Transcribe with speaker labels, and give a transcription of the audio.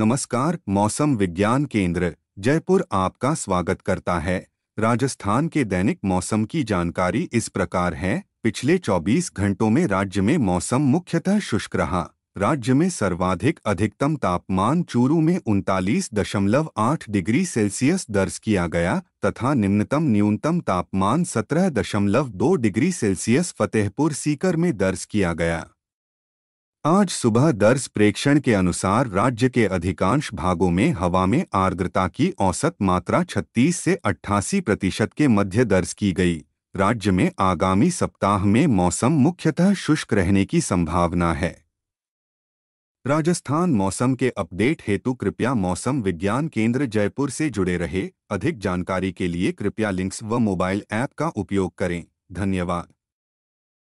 Speaker 1: नमस्कार मौसम विज्ञान केंद्र जयपुर आपका स्वागत करता है राजस्थान के दैनिक मौसम की जानकारी इस प्रकार है पिछले 24 घंटों में राज्य में मौसम मुख्यतः शुष्क रहा राज्य में सर्वाधिक अधिकतम तापमान चूरू में उनतालीस दशमलव आठ डिग्री सेल्सियस दर्ज किया गया तथा निम्नतम न्यूनतम तापमान सत्रह दशमलव दो डिग्री सेल्सियस फतेहपुर सीकर में दर्ज किया गया आज सुबह दर्ज प्रेक्षण के अनुसार राज्य के अधिकांश भागों में हवा में आर्द्रता की औसत मात्रा 36 से 88 प्रतिशत के मध्य दर्ज की गई राज्य में आगामी सप्ताह में मौसम मुख्यतः शुष्क रहने की संभावना है राजस्थान मौसम के अपडेट हेतु कृपया मौसम विज्ञान केंद्र जयपुर से जुड़े रहे अधिक जानकारी के लिए कृपया लिंक्स व मोबाइल ऐप का उपयोग करें धन्यवाद